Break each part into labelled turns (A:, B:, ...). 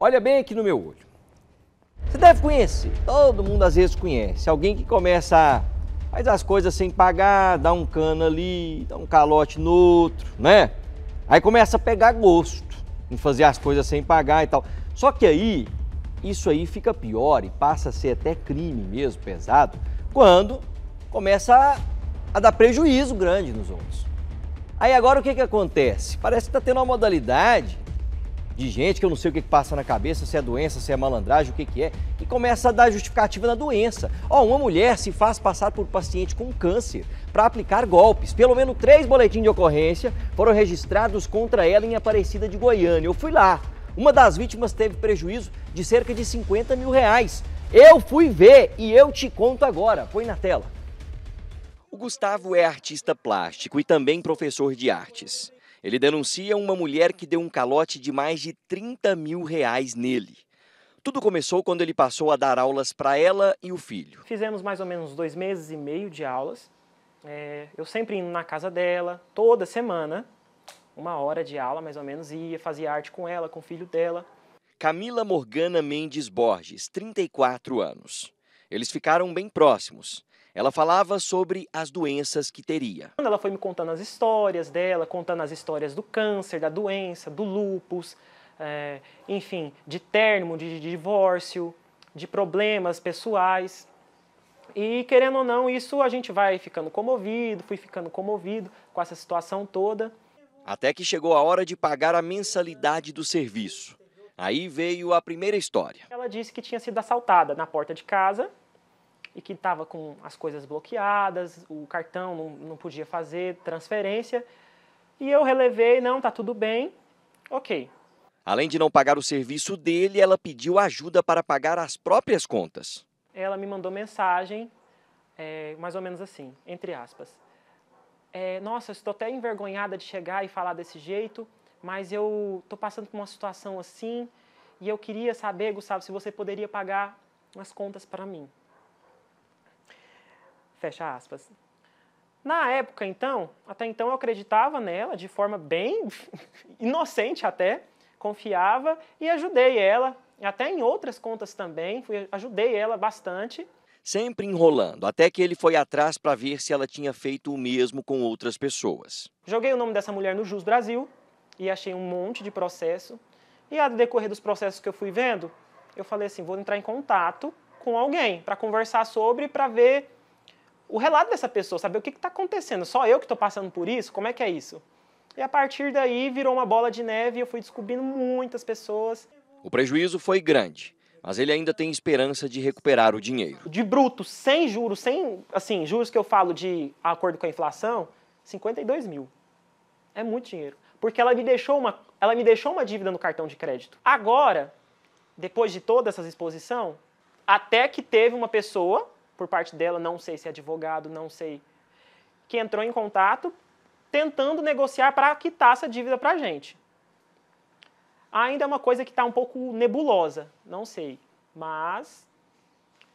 A: Olha bem aqui no meu olho. Você deve conhecer, todo mundo às vezes conhece, alguém que começa a fazer as coisas sem pagar, dá um cano ali, dá um calote no outro, né? Aí começa a pegar gosto em fazer as coisas sem pagar e tal. Só que aí, isso aí fica pior e passa a ser até crime mesmo, pesado, quando começa a, a dar prejuízo grande nos outros. Aí agora o que, que acontece? Parece que está tendo uma modalidade de gente que eu não sei o que, passa na cabeça, se é doença, se é malandragem, o que, que é, que começa a dar justificativa na doença. Ó, uma mulher se faz passar por paciente com câncer para aplicar golpes. Pelo menos três boletins de ocorrência foram registrados contra ela em Aparecida de Goiânia. Eu fui lá. Uma das vítimas teve prejuízo de cerca de 50 mil reais. Eu fui ver e eu te conto agora. Põe na tela. O Gustavo é artista plástico e também professor de artes. Ele denuncia uma mulher que deu um calote de mais de 30 mil reais nele. Tudo começou quando ele passou a dar aulas para ela e o filho.
B: Fizemos mais ou menos dois meses e meio de aulas. É, eu sempre indo na casa dela, toda semana, uma hora de aula mais ou menos, ia fazer arte com ela, com o filho dela.
A: Camila Morgana Mendes Borges, 34 anos. Eles ficaram bem próximos. Ela falava sobre as doenças que teria.
B: ela foi me contando as histórias dela, contando as histórias do câncer, da doença, do lúpus, é, enfim, de término, de, de divórcio, de problemas pessoais. E querendo ou não, isso a gente vai ficando comovido, fui ficando comovido com essa situação toda.
A: Até que chegou a hora de pagar a mensalidade do serviço. Aí veio a primeira história.
B: Ela disse que tinha sido assaltada na porta de casa e que estava com as coisas bloqueadas, o cartão não, não podia fazer transferência. E eu relevei, não, tá tudo bem, ok.
A: Além de não pagar o serviço dele, ela pediu ajuda para pagar as próprias contas.
B: Ela me mandou mensagem, é, mais ou menos assim, entre aspas. É, nossa, estou até envergonhada de chegar e falar desse jeito, mas eu estou passando por uma situação assim e eu queria saber, Gustavo, se você poderia pagar umas contas para mim. Fecha aspas. Na época, então, até então eu acreditava nela de forma bem inocente até, confiava e ajudei ela, até em outras contas também, fui, ajudei ela bastante. Sempre
A: enrolando, até que ele foi atrás para ver se ela tinha feito o mesmo com outras pessoas.
B: Joguei o nome dessa mulher no Jus Brasil e achei um monte de processo. E a decorrer dos processos que eu fui vendo, eu falei assim, vou entrar em contato com alguém para conversar sobre, para ver o relato dessa pessoa, saber o que está acontecendo. Só eu que estou passando por isso? Como é que é isso? E a partir daí virou uma bola de neve e eu fui descobrindo muitas pessoas.
A: O prejuízo foi grande, mas ele ainda tem esperança de recuperar o dinheiro.
B: De bruto, sem juros, sem assim, juros que eu falo de acordo com a inflação, 52 mil. É muito dinheiro. Porque ela me deixou uma, ela me deixou uma dívida no cartão de crédito. Agora, depois de toda essa exposição, até que teve uma pessoa por parte dela, não sei se é advogado, não sei. Que entrou em contato tentando negociar para quitar essa dívida para a gente. Ainda é uma coisa que está um pouco nebulosa, não sei. Mas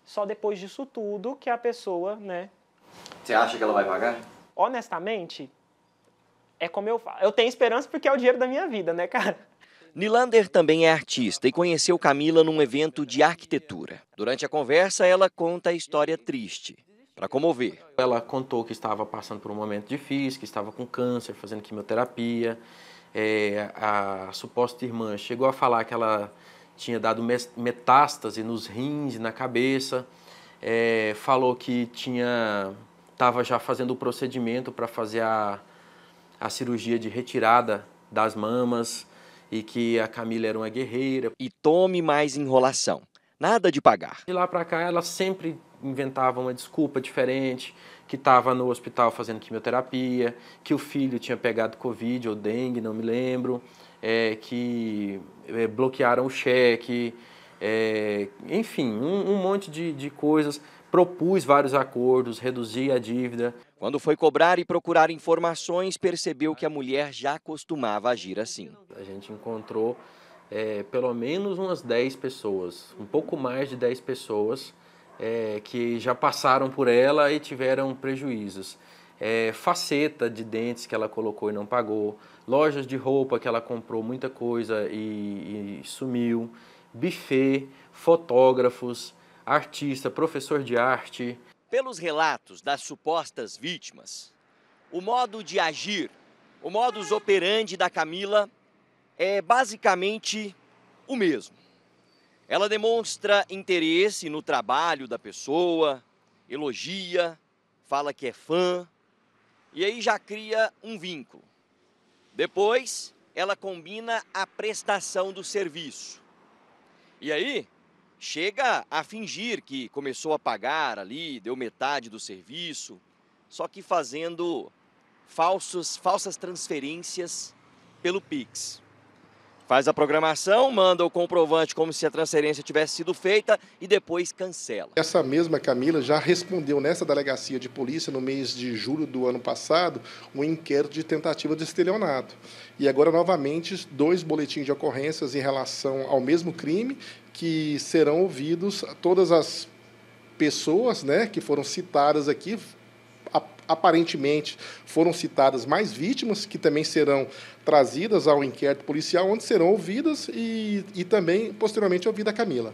B: só depois disso tudo que a pessoa, né?
A: Você acha que ela vai pagar?
B: Honestamente, é como eu falo. Eu tenho esperança porque é o dinheiro da minha vida, né, cara?
A: Nilander também é artista e conheceu Camila num evento de arquitetura. Durante a conversa, ela conta a história
C: triste, para comover. Ela contou que estava passando por um momento difícil, que estava com câncer, fazendo quimioterapia. É, a suposta irmã chegou a falar que ela tinha dado metástase nos rins, e na cabeça. É, falou que tinha estava já fazendo o procedimento para fazer a, a cirurgia de retirada das mamas e que a Camila era uma guerreira. E tome mais enrolação. Nada de pagar. De lá para cá, ela sempre inventava uma desculpa diferente, que estava no hospital fazendo quimioterapia, que o filho tinha pegado Covid ou dengue, não me lembro, é, que é, bloquearam o cheque, é, enfim, um, um monte de, de coisas. Propus vários acordos, reduzi a dívida. Quando foi cobrar e procurar informações, percebeu que a mulher já costumava agir assim. A gente encontrou é, pelo menos umas 10 pessoas, um pouco mais de 10 pessoas é, que já passaram por ela e tiveram prejuízos. É, faceta de dentes que ela colocou e não pagou, lojas de roupa que ela comprou muita coisa e, e sumiu, buffet, fotógrafos, artista, professor de arte,
A: pelos relatos das supostas vítimas, o modo de agir, o modus operandi da Camila é basicamente o mesmo. Ela demonstra interesse no trabalho da pessoa, elogia, fala que é fã, e aí já cria um vínculo. Depois, ela combina a prestação do serviço. E aí, chega a fingir que começou a pagar ali, deu metade do serviço, só que fazendo falsos, falsas transferências pelo Pix. Faz a programação, manda o comprovante como se a transferência tivesse sido feita e depois cancela. Essa mesma Camila já respondeu nessa delegacia de polícia no mês de julho do ano passado um inquérito de tentativa de estelionato. E agora, novamente, dois boletins de ocorrências em relação ao mesmo crime que serão ouvidos todas as pessoas né, que foram citadas aqui aparentemente foram citadas mais vítimas, que também serão trazidas ao inquérito policial, onde serão ouvidas e, e também posteriormente ouvida a Camila.